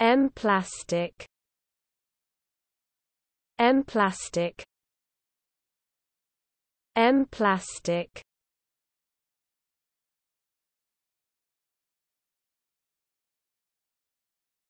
M-plastic M-plastic M-plastic